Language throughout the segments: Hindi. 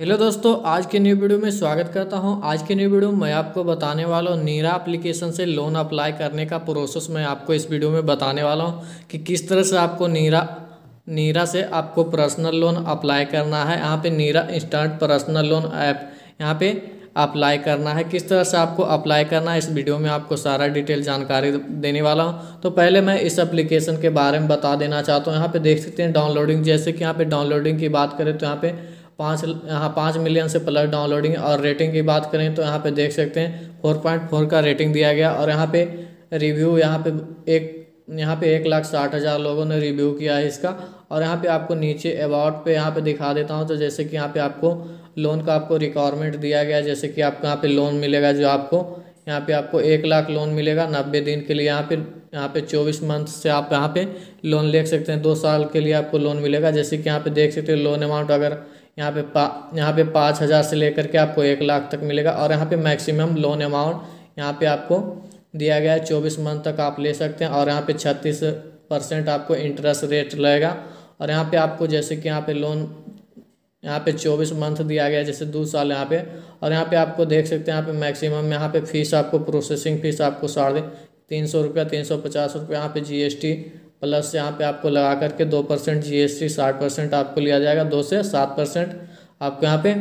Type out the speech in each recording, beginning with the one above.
हेलो दोस्तों आज के न्यू वीडियो में स्वागत करता हूं आज के न्यू वीडियो में मैं आपको बताने वाला हूं नीरा एप्लीकेशन से लोन अप्लाई करने का प्रोसेस मैं आपको इस वीडियो में बताने वाला हूं कि किस तरह से आपको नीरा नीरा से आपको पर्सनल लोन अप्लाई करना है यहाँ पे Neira instant personal loan app यहाँ पर अप्लाई करना है किस तरह से आपको अप्लाई करना है इस वीडियो में आपको सारा डिटेल जानकारी देने वाला हूं तो पहले मैं इस एप्लीकेशन के बारे में बता देना चाहता हूँ यहाँ पे देख सकते हैं डाउनलोडिंग जैसे कि यहाँ पे डाउनलोडिंग की बात करें तो यहाँ पे पाँच यहाँ पाँच मिलियन से प्लस डाउनलोडिंग और रेटिंग की बात करें तो यहाँ पे देख सकते हैं फोर पॉइंट फोर का रेटिंग दिया गया और यहाँ पे रिव्यू यहाँ पे एक यहाँ पे एक लाख साठ हज़ार लोगों ने रिव्यू किया है इसका और यहाँ पे आपको नीचे अबाउट पे यहाँ पे दिखा देता हूँ तो जैसे कि यहाँ पे आपको लोन का आपको रिक्वायरमेंट दिया गया जैसे कि आपको यहाँ पे लोन मिलेगा जो आपको यहाँ पे आपको एक लाख लोन मिलेगा नब्बे दिन के लिए यहाँ पे यहाँ पे चौबीस मंथ से आप यहाँ पे लोन ले सकते हैं दो साल के लिए आपको लोन मिलेगा जैसे कि यहाँ पे देख सकते हो लोन अमाउंट अगर यहाँ पे पा यहाँ पे पाँच हज़ार से लेकर के आपको एक लाख तक मिलेगा और यहाँ पे मैक्सिमम लोन अमाउंट यहाँ पे आपको दिया गया है चौबीस मंथ तक आप ले सकते हैं और यहाँ पे छत्तीस परसेंट आपको इंटरेस्ट रेट लगेगा और यहाँ पे आपको जैसे कि यहाँ पे लोन यहाँ पे चौबीस मंथ दिया गया जैसे दो साल यहाँ पे और यहाँ पे आपको देख सकते हैं यहाँ पे मैक्सिमम यहाँ पे फीस आपको प्रोसेसिंग फीस आपको साढ़े तीन सौ रुपया तीन सौ पचास रुपया यहाँ पे जीएसटी प्लस यहाँ पे आपको लगा करके दो परसेंट जी साठ परसेंट आपको लिया जाएगा दो से सात परसेंट आपको यहाँ पे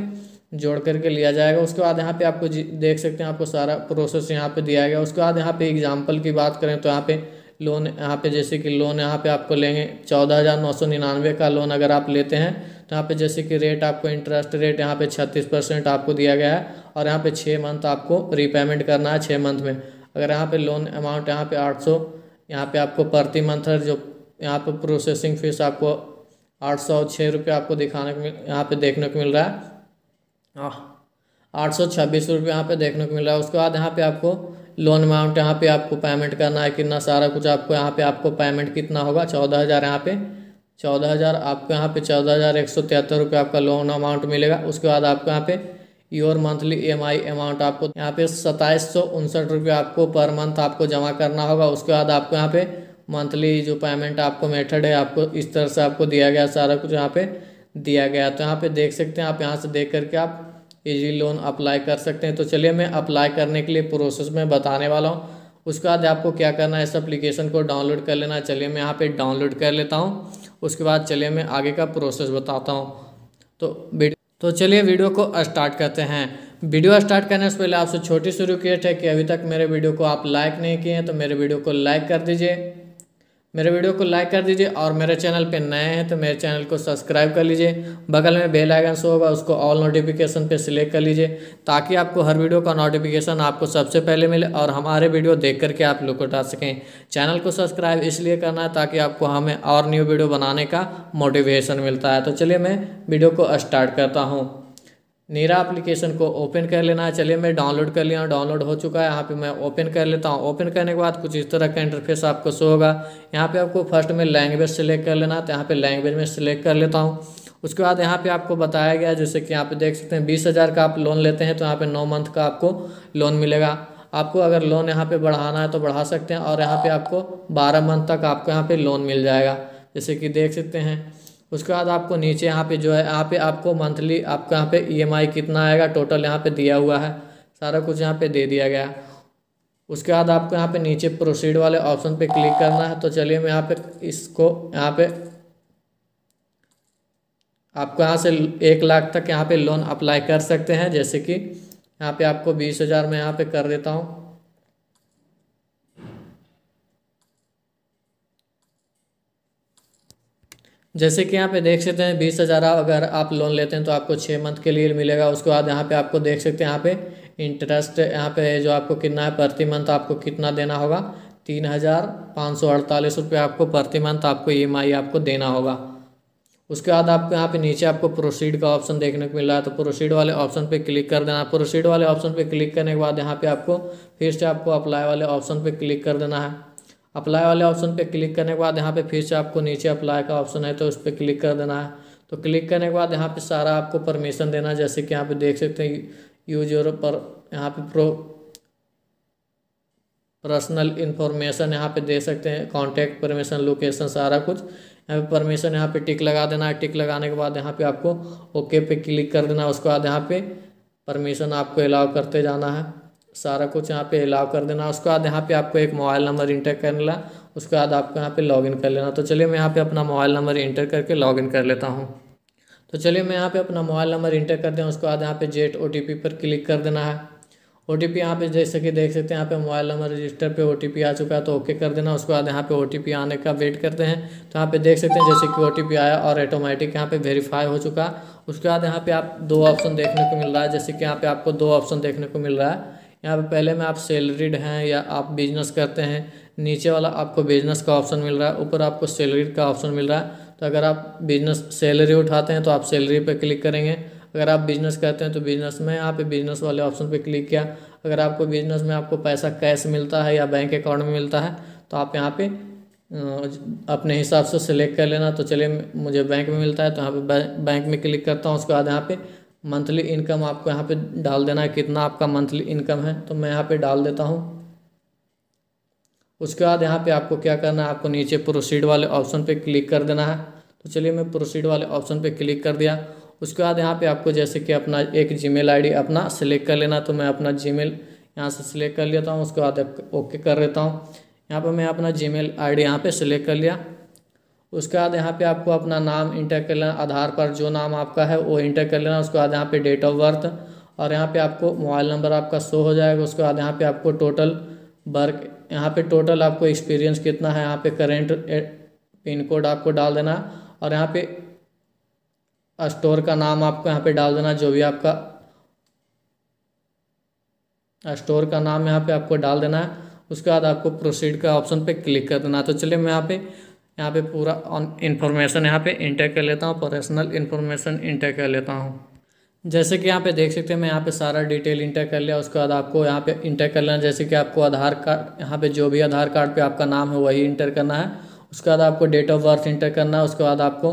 जोड़ करके लिया जाएगा उसके बाद यहाँ पे आपको देख सकते हैं आपको सारा प्रोसेस यहाँ पे दिया गया उसके बाद यहाँ पे एग्जाम्पल की बात करें तो यहाँ पे लोन यहाँ पे जैसे कि लोन यहाँ पे आपको लेंगे चौदह हज़ार नौ सौ निन्यानवे का लोन अगर आप लेते हैं यहाँ पे जैसे कि रेट आपको इंटरेस्ट रेट यहाँ पे छत्तीस परसेंट आपको दिया गया है और यहाँ पे छः मंथ आपको रीपेमेंट करना है छः मंथ में अगर यहाँ पे लोन अमाउंट यहाँ पे आठ सौ यहाँ पे आपको प्रति मंथ जो यहाँ पे प्रोसेसिंग फीस आपको आठ सौ छः रुपये आपको दिखाने को मिल यहाँ पे देखने को मिल रहा है आठ सौ छब्बीस रुपये यहाँ पे देखने को मिल रहा है उसके बाद यहाँ पे आपको लोन अमाउंट यहाँ पे आपको पेमेंट करना है कितना सारा कुछ आपको यहाँ पे आपको पेमेंट कितना होगा चौदह हज़ार यहाँ पे चौदह हज़ार आपको यहाँ पे चौदह हज़ार एक सौ तिहत्तर रुपये आपका लोन अमाउंट मिलेगा उसके बाद आपको यहाँ पे योर मंथली ई अमाउंट आपको यहाँ पे सत्ताईस सौ उनसठ रुपये आपको पर मंथ आपको जमा करना होगा उसके बाद आपको यहाँ पे मंथली जो पेमेंट आपको मेथड है आपको इस तरह से आपको दिया गया सारा कुछ यहाँ पर दिया गया तो यहाँ पर देख सकते हैं आप यहाँ से देख करके आप ईजी लोन अप्लाई कर सकते हैं तो चलिए मैं अप्लाई करने के लिए प्रोसेस में बताने वाला हूँ उसके बाद आपको क्या करना है इस एप्लीकेशन को डाउनलोड कर लेना चलिए मैं यहाँ पे डाउनलोड कर लेता हूँ उसके बाद चलिए मैं आगे का प्रोसेस बताता हूँ तो तो चलिए वीडियो को स्टार्ट करते हैं वीडियो स्टार्ट करने से पहले आपसे छोटी सी रिक्वेस्ट है कि अभी तक मेरे वीडियो को आप लाइक नहीं किए हैं तो मेरे वीडियो को लाइक कर दीजिए मेरे वीडियो को लाइक कर दीजिए और मेरे चैनल पे नए हैं तो मेरे चैनल को सब्सक्राइब कर लीजिए बगल में बेल आइकन शो होगा उसको ऑल नोटिफिकेशन पे सिलेक्ट कर लीजिए ताकि आपको हर वीडियो का नोटिफिकेशन आपको सबसे पहले मिले और हमारे वीडियो देख करके आप लोग उठा सकें चैनल को सब्सक्राइब इसलिए करना है ताकि आपको हमें और न्यू वीडियो बनाने का मोटिवेशन मिलता है तो चलिए मैं वीडियो को स्टार्ट करता हूँ नीरा एप्लीकेशन को ओपन कर लेना है चलिए मैं डाउनलोड कर लिया हूँ डाउनलोड हो चुका है यहाँ पे मैं ओपन कर लेता हूँ ओपन करने के बाद कुछ इस तरह का इंटरफेस आपको शो होगा यहाँ पे आपको फर्स्ट में लैंग्वेज सेलेक्ट कर लेना है तो यहाँ पे लैंग्वेज में सेलेक्ट कर लेता हूँ उसके बाद यहाँ पे आपको बताया गया जैसे कि यहाँ पे देख सकते हैं बीस हज़ार का आप लोन लेते हैं तो यहाँ पे नौ मंथ का आपको लोन मिलेगा आपको अगर लोन यहाँ पे बढ़ाना है तो बढ़ा सकते हैं और यहाँ पे आपको बारह मंथ तक आपको यहाँ पे लोन मिल जाएगा जैसे कि देख सकते हैं उसके बाद आपको नीचे यहाँ पे जो है यहाँ पे आपको मंथली आपका यहाँ पे ईएमआई कितना आएगा टोटल यहाँ पे दिया हुआ है सारा कुछ यहाँ पे दे दिया गया उसके बाद आपको यहाँ पे नीचे प्रोसीड वाले ऑप्शन पे क्लिक करना है तो चलिए मैं यहाँ पे इसको यहाँ पे आपको यहाँ से एक लाख तक यहाँ पे लोन अप्लाई कर सकते हैं जैसे कि यहाँ पे आपको बीस हज़ार में यहाँ पे कर देता हूँ जैसे कि यहाँ पे देख सकते हैं बीस हज़ार अगर आप लोन लेते हैं तो आपको छः मंथ के लिए मिलेगा उसके बाद यहाँ पे आपको देख सकते हैं यहाँ पे इंटरेस्ट यहाँ पे जो आपको कितना है प्रति मंथ आपको कितना देना होगा तीन हज़ार पाँच सौ अड़तालीस रुपये आपको प्रति मंथ आपको ई e आपको देना होगा उसके बाद आपको यहाँ पे नीचे आपको प्रोसीड का ऑप्शन देखने को मिल रहा है तो प्रोसीड वाले ऑप्शन पे क्लिक कर देना प्रोसीड वाले ऑप्शन पे क्लिक करने के बाद यहाँ पे आपको फिर से आपको अप्लाई वाले ऑप्शन पे क्लिक कर देना है अप्लाई वाले ऑप्शन पे क्लिक करने के बाद यहाँ पे फिर से आपको नीचे अप्लाई का ऑप्शन है तो उस पर क्लिक कर देना है तो क्लिक करने के बाद यहाँ पे सारा आपको परमिशन देना है जैसे कि यहाँ पे देख सकते हैं यूज और पर यहाँ पे प्रो पर्सनल इन्फॉर्मेशन यहाँ पे दे सकते हैं कॉन्टैक्ट परमिशन लोकेशन सारा कुछ यहाँ पे परमिशन यहाँ पर टिक लगा देना है टिक लगाने के बाद यहाँ पर आपको ओके पे क्लिक कर देना है उसके बाद यहाँ पर परमिशन आपको अलाउ करते जाना है सारा कुछ यहाँ पे अलाउ कर देना उसके बाद यहाँ पे आपको एक मोबाइल नंबर इंटर करना उसके बाद आपको यहाँ पे लॉगिन कर लेना तो चलिए मैं यहाँ पे अपना मोबाइल नंबर इंटर करके लॉगिन कर लेता हूँ तो चलिए मैं यहाँ पे अपना मोबाइल नंबर इंटर कर दें उसके बाद यहाँ पे जेट ओ पर क्लिक कर देना है ओ टी पी यहाँ पर जैसे कि देख सकते हैं यहाँ पे मोबाइल नंबर रजिस्टर पे ओ टी पी आ चुका है तो ओके कर देना उसके बाद यहाँ पे ओ टी पी आने का वेट करते हैं तो यहाँ पे देख सकते हैं जैसे कि ओ टी पी आया और ऑटोमेटिक यहाँ पे वेरीफाई हो चुका उसके बाद यहाँ पे आप दो ऑप्शन देखने को मिल रहा है जैसे कि यहाँ पे आपको दो ऑप्शन देखने को मिल रहा है यहाँ पे पहले में आप सैलरीड हैं या आप बिजनेस करते हैं नीचे वाला आपको बिजनेस का ऑप्शन मिल रहा है ऊपर आपको सैलरीड का ऑप्शन मिल रहा है तो अगर आप बिजनेस सैलरी उठाते हैं तो आप सैलरी पर क्लिक करेंगे अगर आप बिजनेस करते हैं तो बिजनेस में यहाँ पे बिजनेस वाले ऑप्शन पे क्लिक किया अगर आपको बिजनेस में आपको पैसा कैश मिलता है या बैंक अकाउंट में मिलता है तो आप यहाँ पे अपने हिसाब से सिलेक्ट कर लेना तो चलिए मुझे बैंक में मिलता है तो यहाँ पे बैंक में क्लिक करता हूँ उसके बाद यहाँ पे मंथली इनकम आपको यहाँ पे डाल देना है कितना आपका मंथली इनकम है तो मैं यहाँ पे डाल देता हूँ उसके बाद यहाँ पे आपको क्या करना है आपको नीचे प्रोसीड वाले ऑप्शन पे क्लिक कर देना है तो चलिए मैं प्रोसीड वाले ऑप्शन पे क्लिक कर दिया उसके बाद यहाँ पे आपको जैसे कि अपना एक जी मेल अपना सेलेक्ट कर लेना तो मैं अपना जी यहाँ से सिलेक्ट कर लेता हूँ उसके बाद ओके कर लेता हूँ यहाँ पर मैं अपना जी मेल आई डी यहाँ पर सिलेक्ट कर लिया उसके बाद यहाँ पे आपको अपना नाम इंटर कर लेना आधार पर जो नाम आपका है वो इंटर कर लेना उसके बाद यहाँ पे डेट ऑफ बर्थ और यहाँ पे आपको मोबाइल नंबर आपका शो हो जाएगा उसके बाद यहाँ पे आपको टोटल वर्क यहाँ पे टोटल आपको एक्सपीरियंस कितना है यहाँ पे करेंट पिन कोड आपको डाल देना और यहाँ पे स्टोर का नाम आपको यहाँ पे डाल देना जो भी आपका स्टोर का नाम यहाँ पे आपको डाल देना है उसके बाद आपको प्रोसीड का ऑप्शन पे क्लिक कर देना तो चलिए मैं यहाँ पे यहाँ पे पूरा इन्फॉर्मेशन यहाँ पे इंटर कर लेता हूँ पर्सनल इन्फॉर्मेशन इंटर कर लेता हूँ जैसे कि यहाँ पे देख सकते हैं मैं यहाँ पे सारा डिटेल इंटर कर लिया उसके बाद आपको यहाँ पे इंटर कर लेना जैसे कि आपको आधार कार्ड यहाँ पे जो भी आधार कार्ड पे आपका नाम है वही इंटर करना है उसके बाद आपको डेट ऑफ बर्थ इंटर करना है उसके बाद आपको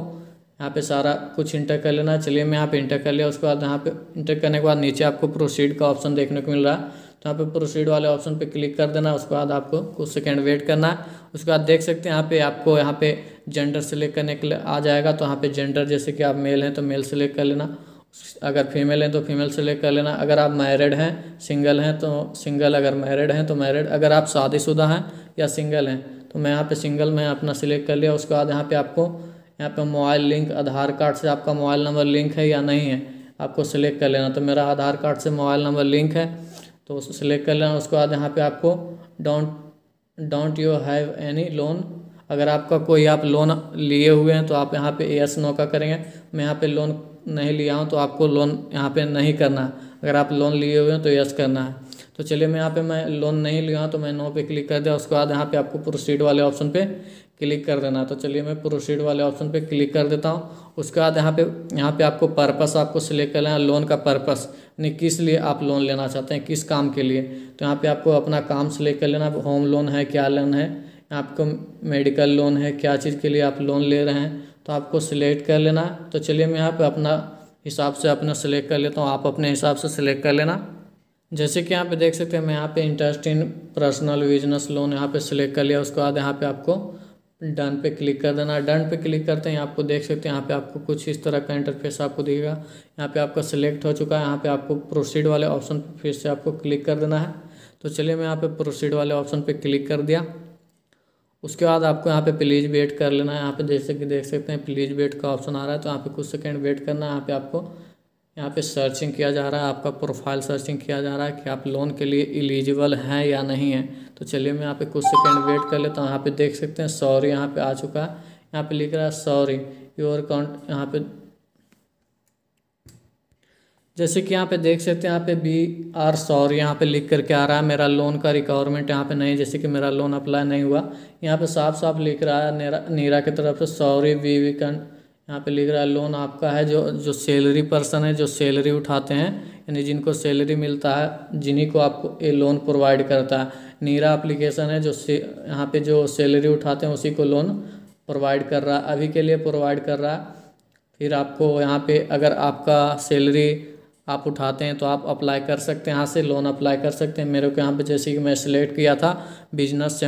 यहाँ पे सारा कुछ इंटर कर लेना चलिए मैं यहाँ पे इंटर कर लिया उसके बाद यहाँ पे इंटर करने के बाद नीचे आपको प्रोसीड का ऑप्शन देखने को मिल रहा है यहाँ तो पे प्रोसीड वाले ऑप्शन पे क्लिक कर देना उसके बाद आपको कुछ सेकेंड वेट करना उसके बाद देख सकते हैं यहाँ पे आपको यहाँ पे जेंडर सेलेक्ट करने के लिए आ जाएगा तो यहाँ पे जेंडर जैसे कि आप मेल हैं तो मेल सेलेक्ट कर लेना अगर फीमेल हैं तो फीमेल सेलेक्ट कर लेना अगर आप मैरिड हैं सिंगल हैं तो सिंगल अगर मैरिड हैं तो मैरिड अगर आप शादीशुदा हैं या सिंगल हैं तो मैं यहाँ पर सिंगल मैं अपना सिलेक्ट कर लिया उसके बाद यहाँ पर आपको यहाँ पर मोबाइल लिंक आधार कार्ड से आपका मोबाइल नंबर लिंक है या नहीं है आपको सिलेक्ट कर लेना तो मेरा आधार कार्ड से मोबाइल नंबर लिंक है तो उसको सेलेक्ट कर लेना उसके बाद यहाँ पे आपको don't don't you have any loan अगर आपका कोई आप लोन लिए हुए हैं तो आप यहाँ पे एस नो का करेंगे मैं यहाँ पे लोन नहीं लिया हूँ तो आपको लोन यहाँ पे नहीं करना अगर आप लोन लिए हुए हैं तो यस करना है तो चलिए मैं यहाँ पे मैं लोन नहीं लिया हूँ तो मैं नो पे क्लिक कर दिया उसके बाद यहाँ पे आपको प्रोसीड वाले ऑप्शन पे क्लिक कर देना तो चलिए मैं प्रोसीड वाले ऑप्शन पे क्लिक कर देता हूँ उसके बाद यहाँ पे यहाँ पे आपको पर्पस आपको सिलेक्ट कर लेना लोन का पर्पस यानी किस लिए आप लोन लेना चाहते हैं किस काम के लिए तो यहाँ पे आपको अपना काम सिलेक्ट कर लेना होम लोन है क्या लोन है आपको मेडिकल लोन है क्या चीज़ के लिए आप लोन ले रहे हैं तो आपको सिलेक्ट कर लेना तो चलिए मैं यहाँ पर अपना हिसाब से अपना सिलेक्ट कर लेता हूँ आप अपने हिसाब से सिलेक्ट कर लेना जैसे कि यहाँ पे देख सकते हैं मैं यहाँ पे interest in personal business loan यहाँ पे सिलेक्ट कर लिया उसके बाद यहाँ पे आपको डन पे क्लिक कर देना डन पे क्लिक करते हैं आपको देख सकते हैं यहाँ पे आपको कुछ इस तरह का इंटरफेस आपको दिखेगा यहाँ पे आपका सिलेक्ट हो चुका है यहाँ पे आपको प्रोसीड वाले ऑप्शन पे फिर से आपको क्लिक कर देना है तो चलिए मैं यहाँ पे प्रोसीड वाले ऑप्शन पे क्लिक कर दिया उसके बाद आपको यहाँ पे प्लीज वेट कर लेना है यहाँ पे जैसे कि देख सकते हैं प्लीज वेट का ऑप्शन आ रहा है तो यहाँ पे कुछ सेकेंड वेट करना है यहाँ पे आपको यहाँ पे सर्चिंग किया जा रहा है आपका प्रोफाइल सर्चिंग किया जा रहा है कि आप लोन के लिए एलिजिबल हैं या नहीं है तो चलिए मैं यहाँ पे कुछ सेकेंड वेट कर लेता हूँ यहाँ पे देख सकते हैं सॉरी यहाँ पे आ चुका है यहाँ पे लिख रहा है सॉरी योर अकाउंट यहाँ पे जैसे कि यहाँ पे देख सकते हैं यहाँ पे बी आर सॉरी यहाँ पे लिख करके आ रहा है मेरा लोन का रिक्वायरमेंट यहाँ पे नहीं जैसे कि मेरा लोन अप्लाई नहीं हुआ यहाँ पे साफ साफ लिख रहा है नीरा नीरा की तरफ से सॉरी वी वी कंट यहाँ पे लिख रहा है लोन आपका है जो जो सैलरी पर्सन है जो सैलरी उठाते हैं यानी जिनको सैलरी मिलता है जिन्हीं को आपको ये लोन प्रोवाइड करता है नीरा एप्लीकेशन है जो से यहाँ पर जो सैलरी उठाते हैं उसी को लोन प्रोवाइड कर रहा है अभी के लिए प्रोवाइड कर रहा है फिर आपको यहाँ पे अगर आपका सैलरी आप उठाते हैं तो आप अप्लाई कर सकते हैं यहाँ से लोन अप्लाई कर सकते हैं मेरे को यहाँ पर जैसे कि मैं सिलेक्ट किया था बिजनेस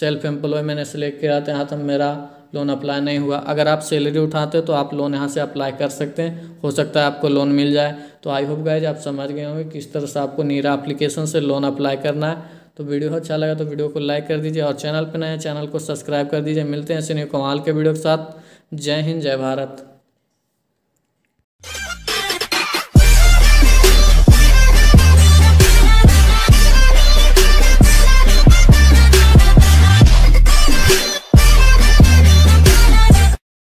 सेल्फ एम्प्लॉय मैंने सेलेक्ट किया था यहाँ तक तो मेरा लोन अप्लाई नहीं हुआ अगर आप सैलरी उठाते तो आप लोन यहाँ से अप्लाई कर सकते हैं हो सकता है आपको लोन मिल जाए तो आई होप गाइज आप समझ गए होंगे किस तरह से आपको नीरा अप्लीकेशन से लोन अप्लाई करना है तो वीडियो अच्छा लगा तो वीडियो को लाइक कर दीजिए और चैनल पर नए चैनल को सब्सक्राइब कर दीजिए मिलते हैं ऐसे कमाल के वीडियो के साथ जय हिंद जय भारत